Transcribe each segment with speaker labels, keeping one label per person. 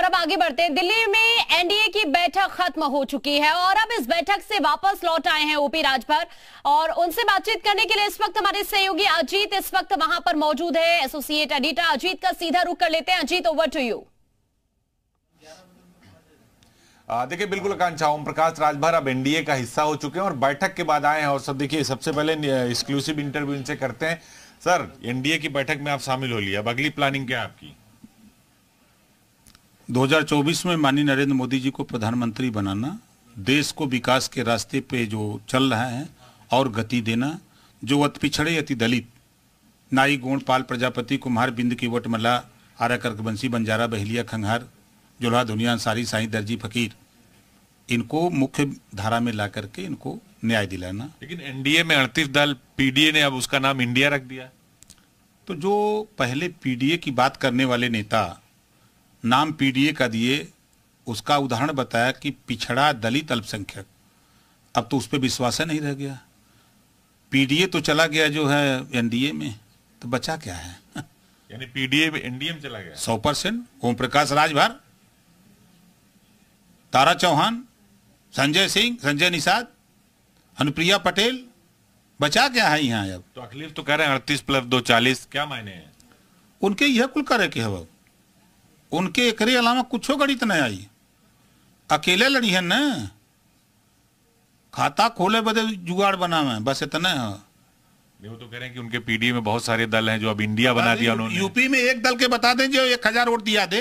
Speaker 1: और अब आगे बढ़ते हैं दिल्ली में एनडीए की बैठक खत्म हो चुकी है और अब इस बैठक से वापस लौट आए हैं ओपी राजभर और उनसे बातचीत करने के लिए इस वक्त हमारे सहयोगी अजीत इस वक्त वहां पर मौजूद है एसोसिएट एडिटर अजीत का सीधा रुख कर लेते हैं अजीत ओवर टू यू
Speaker 2: देखिए बिल्कुल आकांक्षा ओम प्रकाश राजभर अब एनडीए का हिस्सा हो चुके हैं और बैठक के बाद आए हैं और सब देखिए सबसे पहले एक्सक्लूसिव इंटरव्यू इनसे करते हैं
Speaker 1: सर एनडीए की बैठक में आप शामिल हो लिया अब अगली प्लानिंग क्या है आपकी 2024 में माननीय नरेंद्र मोदी जी को प्रधानमंत्री बनाना देश को विकास के रास्ते पे जो चल रहा है और गति देना जो अति पिछड़े अति दलित नाई पाल प्रजापति कुम्हार बिंद की वटमला आरा कर्कवंशी बंजारा बहलिया खंगार जुल्हा दुनिया अंसारी साई दर्जी फकीर इनको मुख्य धारा में ला करके इनको न्याय दिलाना लेकिन एनडीए में अड़तीस दल पीडीए ने अब उसका नाम इंडिया रख दिया तो जो पहले पीडीए की बात करने वाले नेता नाम पीडीए का दिए उसका उदाहरण बताया कि पिछड़ा दलित अल्पसंख्यक अब तो उस पर विश्वास नहीं रह गया पीडीए तो चला गया जो है एनडीए में तो बचा क्या है
Speaker 2: यानी पीडीए में एनडीए में चला गया
Speaker 1: सौ परसेंट ओम प्रकाश राजभर तारा चौहान संजय सिंह संजय निषाद अनुप्रिया पटेल बचा क्या है यहाँ अब तो अखिलेश तो कह रहे हैं अड़तीस प्लस दो चालीस क्या मायने हैं उनके यह कुल करे के हवा उनके एक अलावा कुछ गणित नहीं आई अकेले लड़ी है न खाता खोले बदे जुगाड़ बना में बस इतना है हाँ।
Speaker 2: वो तो कह रहे हैं कि उनके पीडीए में बहुत सारे दल हैं जो अब इंडिया बना दिया उन्होंने
Speaker 1: यूपी में एक दल के बता दें जो एक हजार वोट दिया दे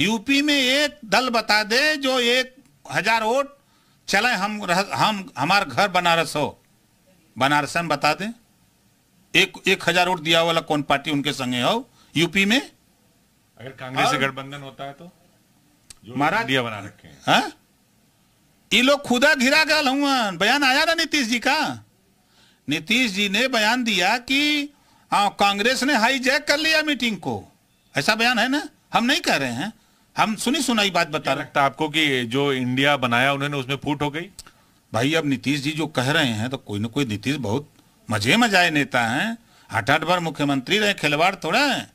Speaker 1: यूपी में एक दल बता दे जो एक हजार वोट चले हम हम हमारा घर बनारस हो बनारस में बता दें एक एक हजार वोट दिया वाला कौन पार्टी उनके संगे हो यूपी में
Speaker 2: अगर कांग्रेस से गठबंधन होता है तो महाराज दिया
Speaker 1: बना रखे हाँ? ये लोग खुदा घिरा गल हूं बयान आया ना नीतीश जी का नीतीश जी ने बयान दिया कि हाँ, कांग्रेस ने हाईजैक कर लिया मीटिंग को ऐसा बयान है ना हम नहीं कह रहे हैं हम सुनी सुनाई बात बता रहे आपको कि जो इंडिया बनाया उन्होंने उसमें फूट हो गई भाई अब नीतीश जी जो कह रहे हैं तो कोई ना कोई नीतीश बहुत मजे मजाए नेता हैं आठ आठ बार मुख्यमंत्री रहे खिलवाड़ थोड़ा है